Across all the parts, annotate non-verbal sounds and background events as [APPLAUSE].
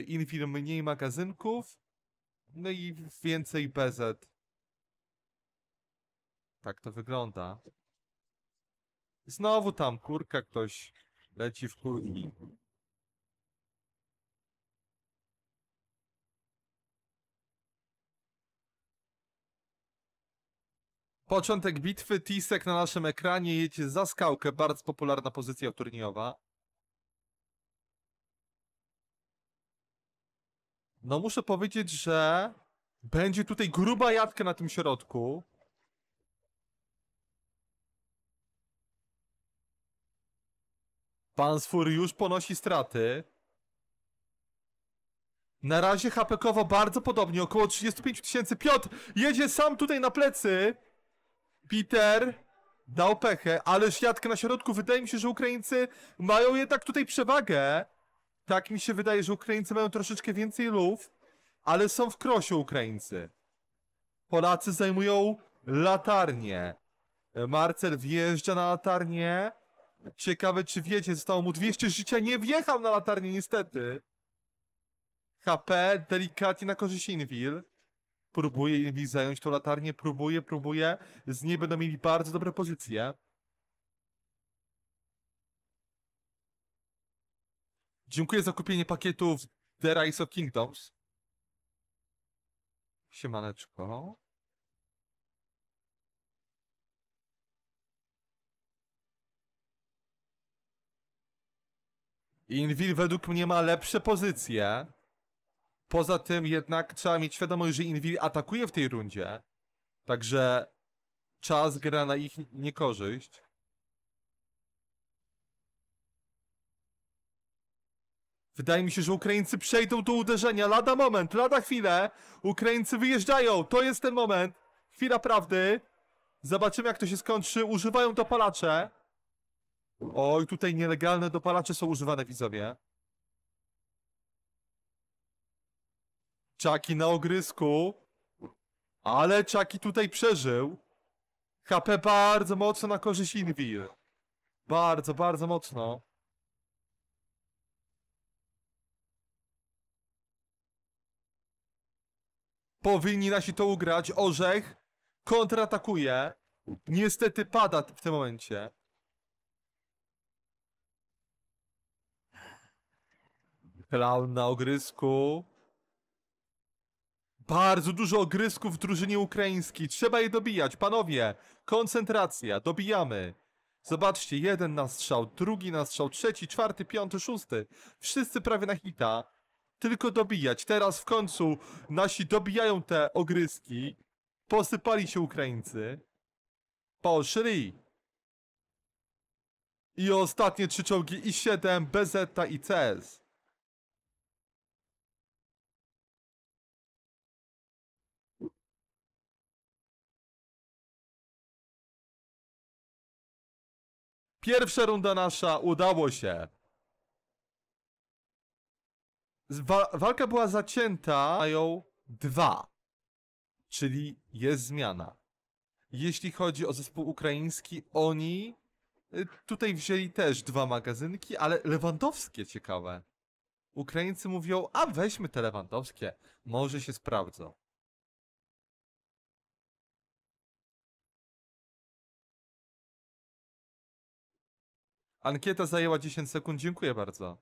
Infil mniej magazynków, no i więcej PZ. Tak to wygląda. Znowu tam kurka ktoś leci w kurki. Początek bitwy, Tisek na naszym ekranie, jedzie za skałkę, bardzo popularna pozycja turniejowa. No muszę powiedzieć, że będzie tutaj gruba jadka na tym środku. Pansfur już ponosi straty. Na razie Hapekowo bardzo podobnie, około 35 tysięcy. Piotr jedzie sam tutaj na plecy. Peter dał pechę, ale siatkę na środku. Wydaje mi się, że Ukraińcy mają jednak tutaj przewagę tak mi się wydaje, że Ukraińcy mają troszeczkę więcej lów, ale są w krosie Ukraińcy. Polacy zajmują latarnię. Marcel wjeżdża na latarnię. Ciekawe, czy wiecie, zostało mu 200 życia. Nie wjechał na latarnię, niestety. HP delikatnie na korzyść Invil. Próbuje Invil zająć tą latarnię, próbuje, próbuje. Z niej będą mieli bardzo dobre pozycje. Dziękuję za kupienie pakietów The Rise of Kingdoms. Siemaneczko. Invil według mnie ma lepsze pozycje. Poza tym jednak trzeba mieć świadomość, że Invil atakuje w tej rundzie. Także czas gra na ich niekorzyść. Wydaje mi się, że Ukraińcy przejdą do uderzenia. Lada moment, lada chwilę. Ukraińcy wyjeżdżają. To jest ten moment. Chwila prawdy. Zobaczymy, jak to się skończy. Używają dopalacze. Oj, tutaj nielegalne dopalacze są używane, widzowie. Czaki na ogrysku. Ale Czaki tutaj przeżył. HP bardzo mocno na korzyść Invil. Bardzo, bardzo mocno. Powinni nasi to ugrać. Orzech kontratakuje. Niestety pada w tym momencie. Klaun na ogrysku. Bardzo dużo ogrysków w drużynie ukraińskiej. Trzeba je dobijać. Panowie, koncentracja. Dobijamy. Zobaczcie, jeden na strzał, drugi na strzał, trzeci, czwarty, piąty, szósty. Wszyscy prawie na hita tylko dobijać. Teraz w końcu nasi dobijają te ogryski. Posypali się Ukraińcy. Poszli. I ostatnie trzy czołgi I-7, BZ i CS. Pierwsza runda nasza udało się. Wa walka była zacięta, mają dwa. Czyli jest zmiana. Jeśli chodzi o zespół ukraiński, oni y, tutaj wzięli też dwa magazynki, ale lewandowskie ciekawe. Ukraińcy mówią, a weźmy te lewandowskie, może się sprawdzą. Ankieta zajęła 10 sekund, dziękuję bardzo.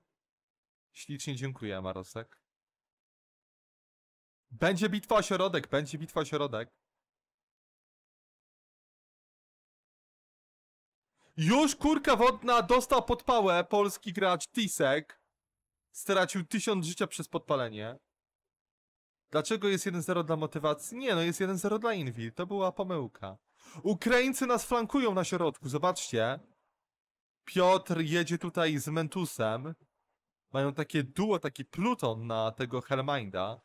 Ślicznie dziękuję, Marosek. Będzie bitwa o środek, będzie bitwa o środek. Już kurka wodna dostał podpałę polski gracz Tisek. Stracił tysiąc życia przez podpalenie. Dlaczego jest 1-0 dla motywacji? Nie, no jest 1-0 dla Invil. To była pomyłka. Ukraińcy nas flankują na środku, zobaczcie. Piotr jedzie tutaj z Mentusem mają takie duo, taki pluton na tego Hellminda.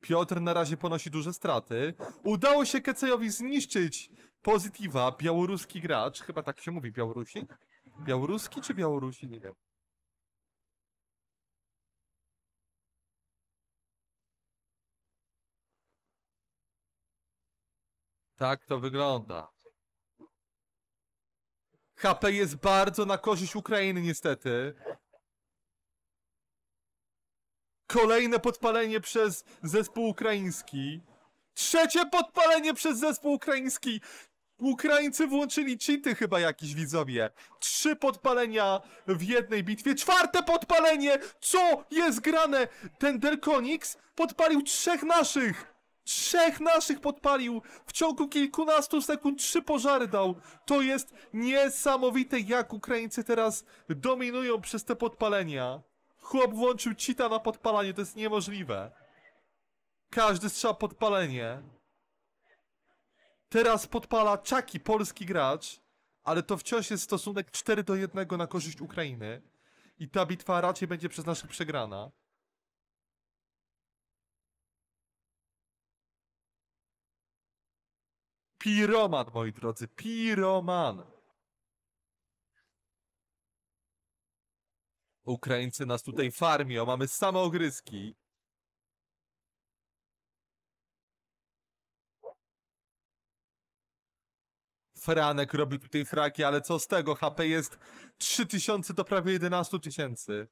Piotr na razie ponosi duże straty. Udało się Kecejowi zniszczyć pozytywa, białoruski gracz. Chyba tak się mówi, Białorusi? Białoruski czy Białorusi? Nie wiem. Tak to wygląda. HP jest bardzo na korzyść Ukrainy niestety. Kolejne podpalenie przez zespół ukraiński. Trzecie podpalenie przez zespół ukraiński. Ukraińcy włączyli cheaty chyba jakiś widzowie. Trzy podpalenia w jednej bitwie. Czwarte podpalenie! Co jest grane? Ten Delconix podpalił trzech naszych! Trzech naszych podpalił! W ciągu kilkunastu sekund trzy pożary dał! To jest niesamowite, jak Ukraińcy teraz dominują przez te podpalenia. Chłop włączył cita na podpalanie, to jest niemożliwe. Każdy strzał podpalenie. Teraz podpala Czaki, polski gracz, ale to wciąż jest stosunek 4 do 1 na korzyść Ukrainy. I ta bitwa raczej będzie przez naszych przegrana. Piroman, moi drodzy, piroman. Ukraińcy nas tutaj farmią, mamy same ogryski. Franek robi tutaj fraki, ale co z tego? HP jest 3000 do prawie 11 tysięcy.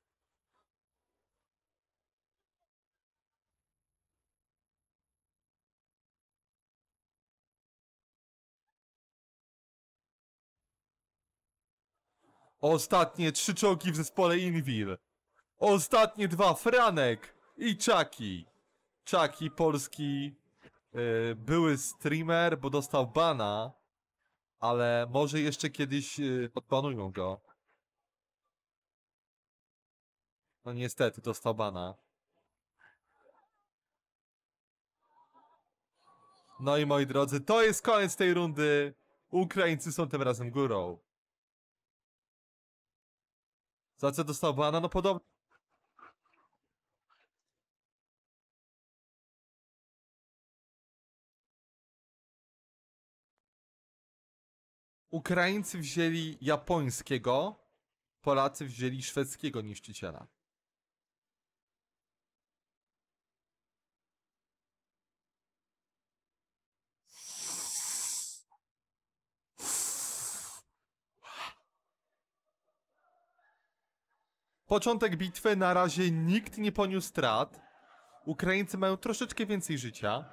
Ostatnie trzy czołgi w zespole Invil. Ostatnie dwa Franek i Czaki. Czaki polski yy, były streamer, bo dostał bana, ale może jeszcze kiedyś yy, e, odbanują go. No niestety, dostał bana. No i moi drodzy, to jest koniec tej rundy. Ukraińcy są tym razem górą. Za co dostał bana? No podobno. Ukraińcy wzięli japońskiego, Polacy wzięli szwedzkiego niszczyciela. Początek bitwy na razie nikt nie poniósł strat. Ukraińcy mają troszeczkę więcej życia.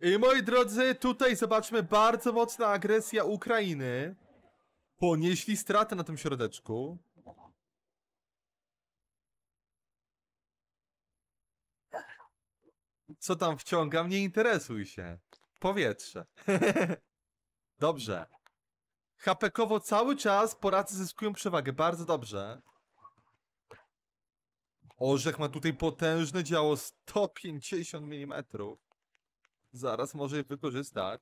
I moi drodzy, tutaj zobaczmy bardzo mocna agresja Ukrainy. Ponieśli straty na tym środeczku. co tam wciągam, nie interesuj się. Powietrze. [LAUGHS] dobrze. Hapekowo cały czas poracy zyskują przewagę. Bardzo dobrze. Orzech ma tutaj potężne działo 150 mm. Zaraz może je wykorzystać.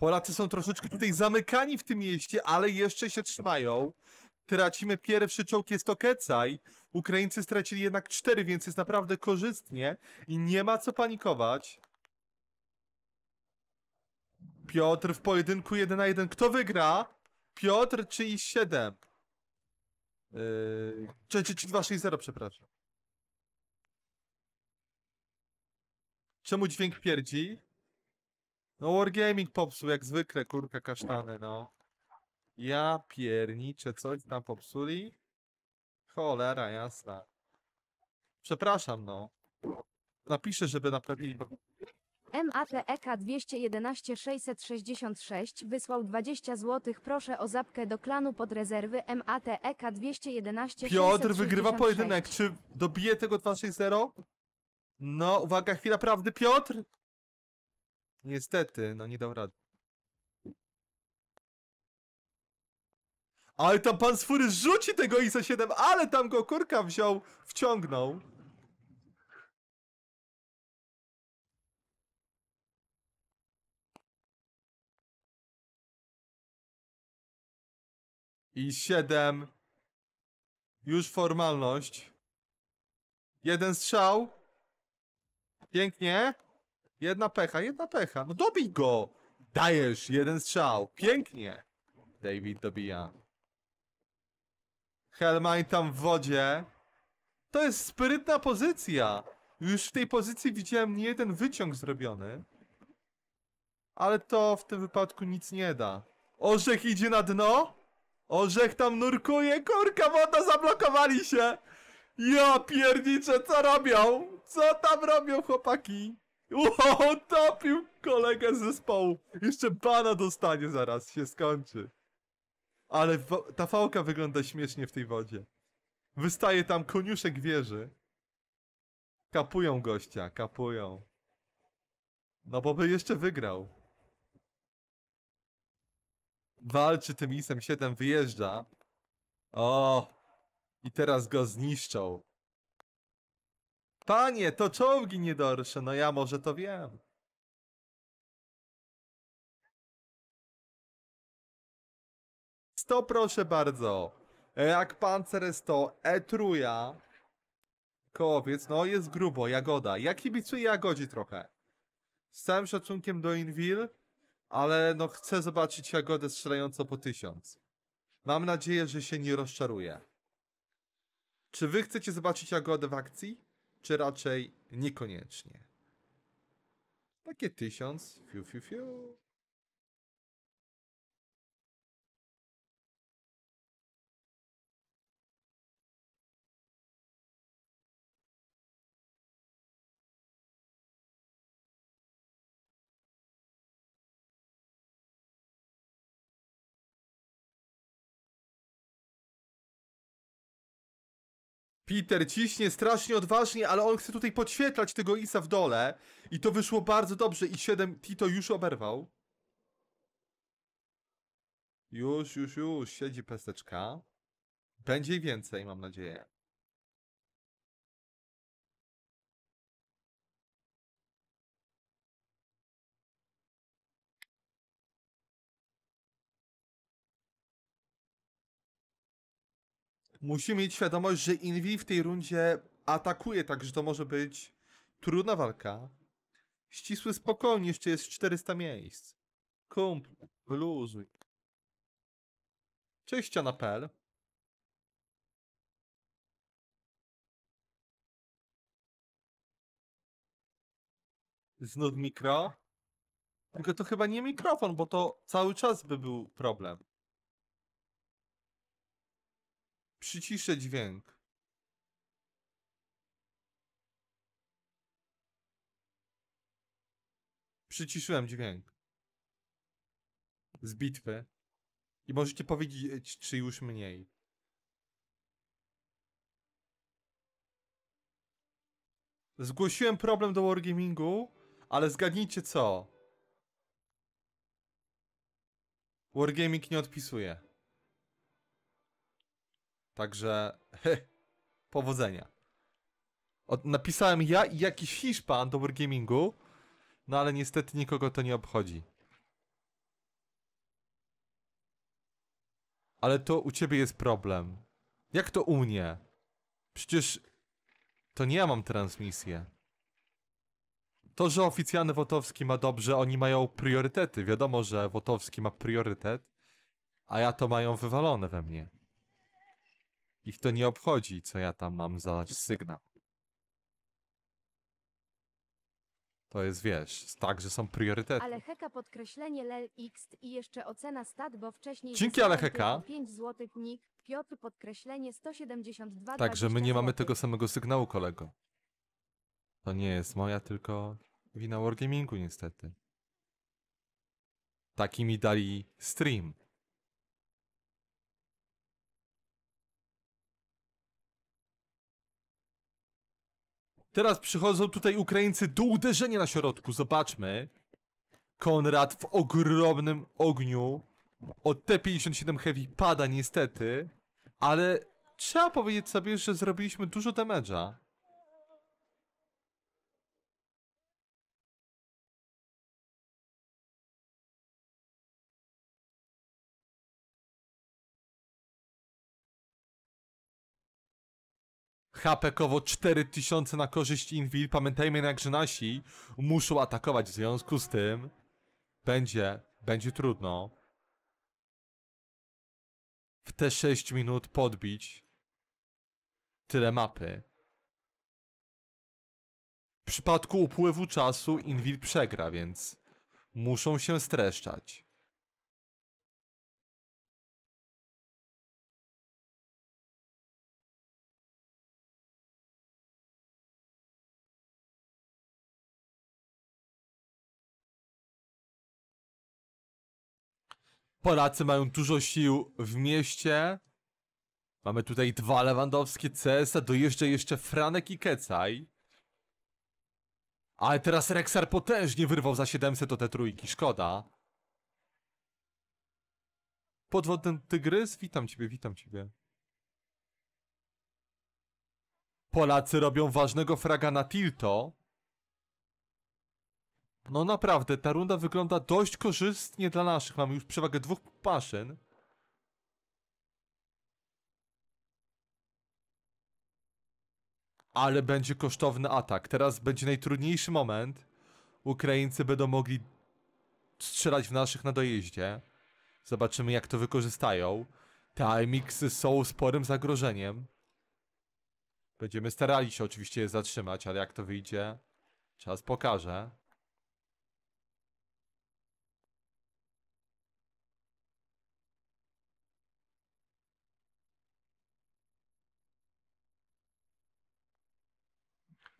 Polacy są troszeczkę tutaj zamykani w tym mieście, ale jeszcze się trzymają. Tracimy pierwszy czołg, jest to Kecaj. Ukraińcy stracili jednak cztery, więc jest naprawdę korzystnie i nie ma co panikować. Piotr w pojedynku 1 na 1. Kto wygra? Piotr czy i 7? Yy, czy, czy, czy przepraszam. Czemu dźwięk pierdzi? No Wargaming popsuł jak zwykle, kurka kasztany, no. Ja pierniczę, coś tam popsuli? Cholera jasna. Przepraszam, no. Napiszę, żeby naprawili. MATEK 211 666 wysłał 20 zł. Proszę o zapkę do klanu pod rezerwy MATEK 211 Piotr wygrywa pojedynek. Czy dobije tego 260? No, uwaga, chwila prawdy, Piotr! Niestety, no nie dał rady. Ale tam pan z fury rzuci tego ISO 7, ale tam go kurka wziął, wciągnął. I 7. Już formalność. Jeden strzał. Pięknie. Jedna pecha, jedna pecha. No dobij go! Dajesz, jeden strzał. Pięknie. David dobija. Helmine tam w wodzie. To jest sprytna pozycja. Już w tej pozycji widziałem nie jeden wyciąg zrobiony. Ale to w tym wypadku nic nie da. Orzech idzie na dno. Orzech tam nurkuje. Kurka, woda, zablokowali się. Ja pierniczę, co robią? Co tam robią chłopaki? Uho, topił kolegę z zespołu. Jeszcze bana dostanie zaraz, się skończy. Ale ta fałka wygląda śmiesznie w tej wodzie. Wystaje tam koniuszek wieży. Kapują gościa, kapują. No bo by jeszcze wygrał. Walczy tym isem 7, wyjeżdża. O! I teraz go zniszczą. Panie, to czołgi niedorsze, no ja może to wiem. To proszę bardzo. E, jak pancerz to etruja. Kowiec, no jest grubo, jagoda. Ja kibicuję jagodzi trochę. Z całym szacunkiem do Invil, ale no chcę zobaczyć jagodę strzelającą po tysiąc. Mam nadzieję, że się nie rozczaruje. Czy wy chcecie zobaczyć jagodę w akcji? czy raczej niekoniecznie? Takie tysiąc, fiu, fiu, fiu. Peter ciśnie strasznie odważnie, ale on chce tutaj podświetlać tego Isa w dole. I to wyszło bardzo dobrze i 7 Tito już oberwał. Już, już, już. Siedzi pesteczka. Będzie i więcej, mam nadzieję. Musimy mieć świadomość, że Invi w tej rundzie atakuje, także to może być trudna walka. Ścisły spokojnie, jeszcze jest 400 miejsc. Kump, wyluzuj. Cześć, pel. Znów mikro. Tylko to chyba nie mikrofon, bo to cały czas by był problem. Przyciszę dźwięk. Przyciszyłem dźwięk. Z bitwy. I możecie powiedzieć, czy już mniej. Zgłosiłem problem do Wargamingu, ale zgadnijcie co. Wargaming nie odpisuje. Także [LAUGHS] powodzenia. Od, napisałem ja i jakiś Hiszpan do Wargamingu, no ale niestety nikogo to nie obchodzi. Ale to u ciebie jest problem. Jak to u mnie? Przecież to nie ja mam transmisję. To, że oficjalny Wotowski ma dobrze, oni mają priorytety. Wiadomo, że Wotowski ma priorytet, a ja to mają wywalone we mnie. Ich to nie obchodzi, co ja tam mam za sygnał. To jest, wiesz, tak, że są priorytety. Ale heka podkreślenie i jeszcze ocena stat, bo wcześniej... Dzięki ale heka. 5 zł nik, Piotr podkreślenie 172 Także my nie mamy tego samego sygnału, kolego. To nie jest moja, tylko wina Wargamingu niestety. Taki mi dali stream. Teraz przychodzą tutaj Ukraińcy do uderzenia na środku, zobaczmy. Konrad w ogromnym ogniu. Od T57 Heavy pada niestety, ale trzeba powiedzieć sobie, że zrobiliśmy dużo damage'a. HP-kowo 4000 na korzyść Invil. Pamiętajmy jednak, że nasi muszą atakować, w związku z tym będzie, będzie trudno w te 6 minut podbić tyle mapy. W przypadku upływu czasu Invil przegra, więc muszą się streszczać. Polacy mają dużo sił w mieście. Mamy tutaj dwa Lewandowskie, cs dojeżdża jeszcze Franek i Kecaj. Ale teraz Rexar potężnie wyrwał za 700 o te trójki, szkoda. Podwodny Tygrys, witam ciebie, witam ciebie. Polacy robią ważnego fraga na Tilto. No naprawdę, ta runda wygląda dość korzystnie dla naszych. Mamy już przewagę dwóch paszyn. Ale będzie kosztowny atak. Teraz będzie najtrudniejszy moment. Ukraińcy będą mogli strzelać w naszych na dojeździe. Zobaczymy jak to wykorzystają. Te IMX-y są sporym zagrożeniem. Będziemy starali się oczywiście je zatrzymać, ale jak to wyjdzie, czas pokaże.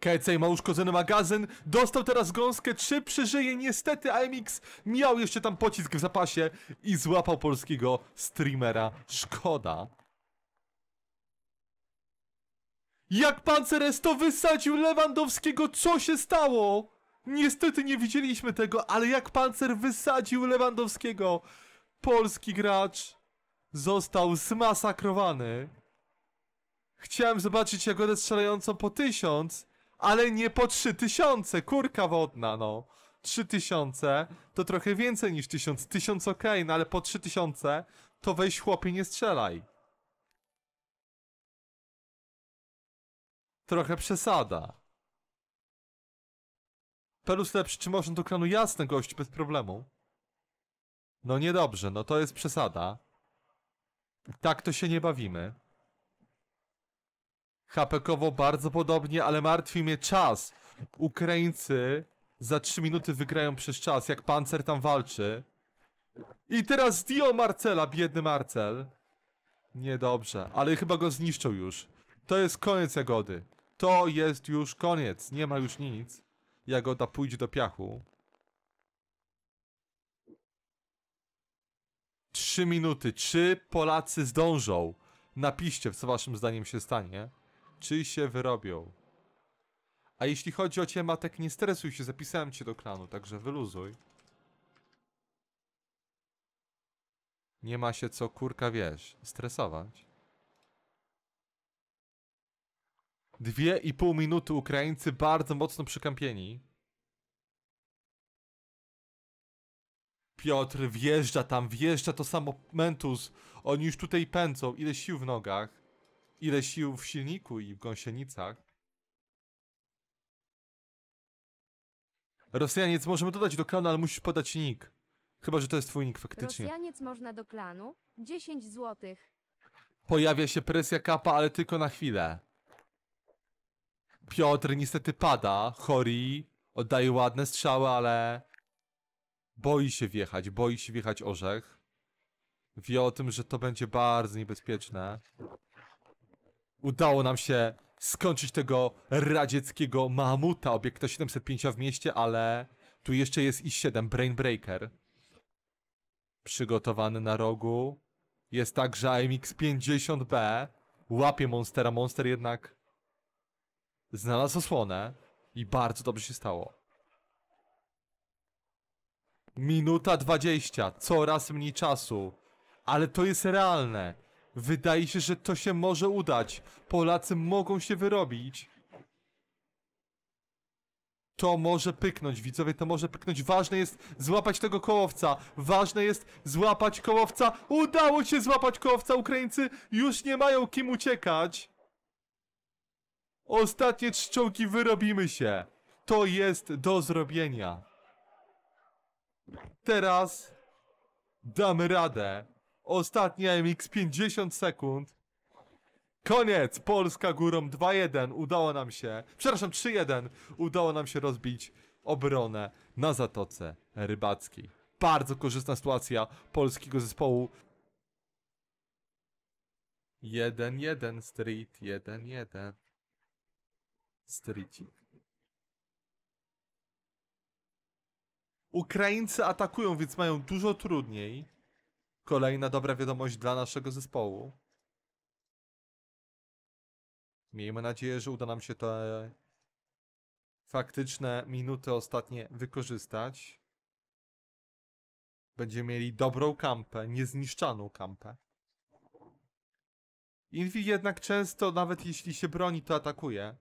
KC ma uszkodzony magazyn, dostał teraz gąskę, czy przeżyje? Niestety AMX miał jeszcze tam pocisk w zapasie i złapał polskiego streamera. Szkoda. Jak pan to wysadził Lewandowskiego, co się stało? Niestety nie widzieliśmy tego, ale jak pancer wysadził Lewandowskiego, polski gracz został zmasakrowany. Chciałem zobaczyć jagodę strzelającą po tysiąc, ale nie po 3000, kurka wodna, no. 3000 to trochę więcej niż 1000. 1000 ok, no ale po 3000 to weź chłopie nie strzelaj. Trochę przesada. Pelus lepszy czy można do kranu Jasne gość, bez problemu. No niedobrze, no to jest przesada. Tak to się nie bawimy. HPKowo bardzo podobnie, ale martwi mnie czas. Ukraińcy za 3 minuty wygrają przez czas, jak pancer tam walczy. I teraz Dio Marcela, biedny Marcel. Niedobrze, ale chyba go zniszczą już. To jest koniec Jagody. To jest już koniec, nie ma już nic. Jagoda pójdzie do piachu. Trzy minuty. Czy Polacy zdążą? Napiszcie, co waszym zdaniem się stanie czy się wyrobią. A jeśli chodzi o cię, Matek, nie stresuj się, zapisałem cię do klanu, także wyluzuj. Nie ma się co, kurka, wiesz, stresować. Dwie i pół minuty Ukraińcy bardzo mocno przykampieni. Piotr wjeżdża tam, wjeżdża to samo Mentus. Oni już tutaj pędzą, ile sił w nogach ile sił w silniku i w gąsienicach. Rosjaniec możemy dodać do klanu, ale musisz podać nick. Chyba, że to jest twój nick faktycznie. Rosjaniec można do klanu. 10 złotych. Pojawia się presja kapa, ale tylko na chwilę. Piotr niestety pada. Chori oddaje ładne strzały, ale boi się wjechać. Boi się wjechać orzech. Wie o tym, że to będzie bardzo niebezpieczne udało nam się skończyć tego radzieckiego mamuta obiekta 705 w mieście, ale tu jeszcze jest i7, Brain Breaker. Przygotowany na rogu. Jest także AMX-50B. Łapie Monstera. Monster jednak znalazł osłonę i bardzo dobrze się stało. Minuta 20, coraz mniej czasu, ale to jest realne. Wydaje się, że to się może udać. Polacy mogą się wyrobić. To może pyknąć, widzowie, to może pyknąć. Ważne jest złapać tego kołowca. Ważne jest złapać kołowca. Udało się złapać kołowca, Ukraińcy już nie mają kim uciekać. Ostatnie czczołki wyrobimy się. To jest do zrobienia. Teraz damy radę. Ostatnia MX 50 sekund. Koniec! Polska górą 2-1. Udało nam się. Przepraszam, 3-1. Udało nam się rozbić obronę na Zatoce Rybackiej. Bardzo korzystna sytuacja polskiego zespołu. 1-1 Street, 1-1 Street. Ukraińcy atakują, więc mają dużo trudniej. Kolejna dobra wiadomość dla naszego zespołu. Miejmy nadzieję, że uda nam się te faktyczne minuty ostatnie wykorzystać. Będziemy mieli dobrą kampę, niezniszczaną kampę. Invi jednak często, nawet jeśli się broni, to atakuje.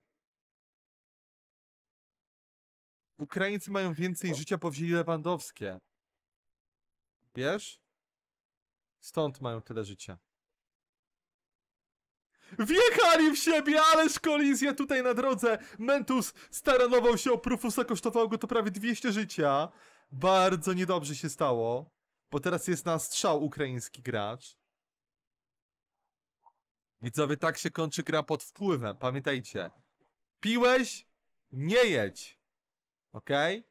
Ukraińcy mają więcej życia, powzięli lewandowskie. Wiesz? Stąd mają tyle życia. Wjechali w siebie, ależ kolizja tutaj na drodze. Mentus staranował się o Prufusa, kosztowało go to prawie 200 życia. Bardzo niedobrze się stało, bo teraz jest na strzał ukraiński gracz. Widzowie, tak się kończy gra pod wpływem, pamiętajcie. Piłeś, nie jedź. Okej? Okay?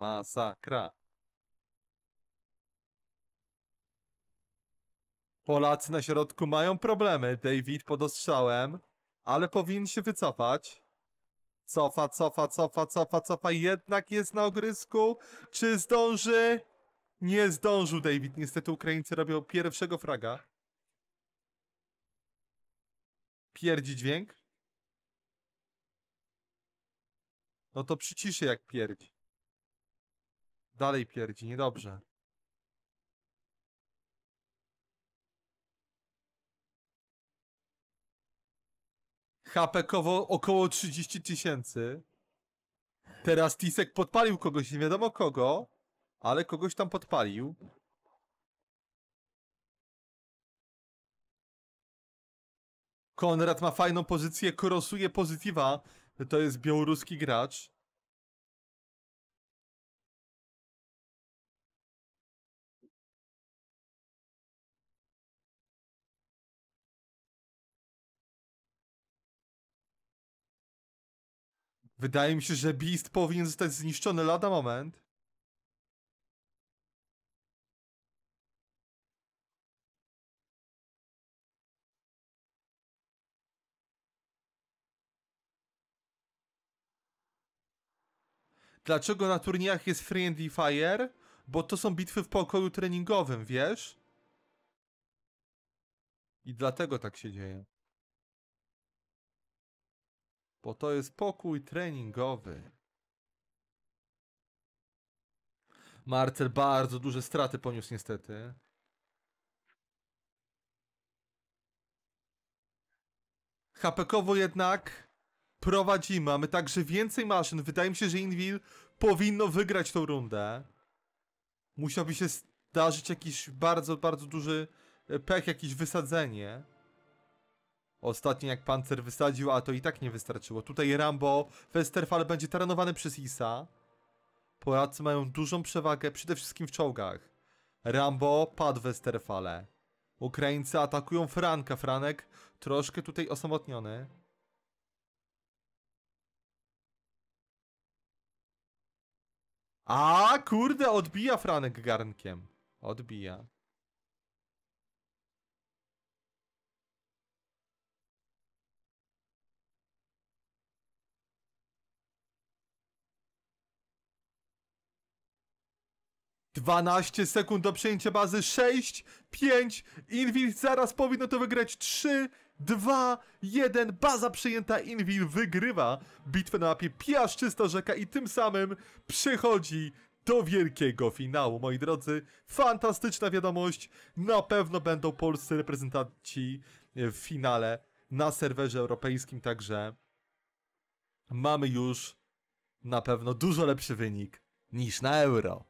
Masakra. Polacy na środku mają problemy. David pod ostrzałem, ale powinien się wycofać. Cofa, cofa, cofa, cofa, cofa. Jednak jest na ogrysku. Czy zdąży? Nie zdążył David. Niestety Ukraińcy robią pierwszego fraga. Pierdzi dźwięk. No to przyciszy jak pierdzi. Dalej pierdzi, niedobrze. hp około 30 tysięcy. Teraz Tisek podpalił kogoś, nie wiadomo kogo, ale kogoś tam podpalił. Konrad ma fajną pozycję, krosuje pozytywa. To jest białoruski gracz. Wydaje mi się, że Beast powinien zostać zniszczony lada moment. Dlaczego na turniejach jest Friendly Fire? Bo to są bitwy w pokoju treningowym, wiesz? I dlatego tak się dzieje. Bo to jest pokój treningowy. Marcel bardzo duże straty poniósł niestety. HPKowo jednak prowadzimy. Mamy także więcej maszyn. Wydaje mi się, że Invil powinno wygrać tą rundę. Musiałby się zdarzyć jakiś bardzo, bardzo duży e, pech, jakieś wysadzenie. Ostatnio jak pancer wysadził, a to i tak nie wystarczyło. Tutaj Rambo, Westerfal będzie taranowany przez Isa. Polacy mają dużą przewagę, przede wszystkim w czołgach. Rambo padł Westerfale. Ukraińcy atakują Franka. Franek troszkę tutaj osamotniony. A kurde, odbija Franek garnkiem. Odbija. 12 sekund do przejęcia bazy, 6, 5, Invil zaraz powinno to wygrać, 3, 2, 1, baza przyjęta, Invil wygrywa bitwę na mapie Piaszczysta Rzeka i tym samym przechodzi do wielkiego finału, moi drodzy. Fantastyczna wiadomość, na pewno będą polscy reprezentanci w finale na serwerze europejskim, także mamy już na pewno dużo lepszy wynik niż na euro.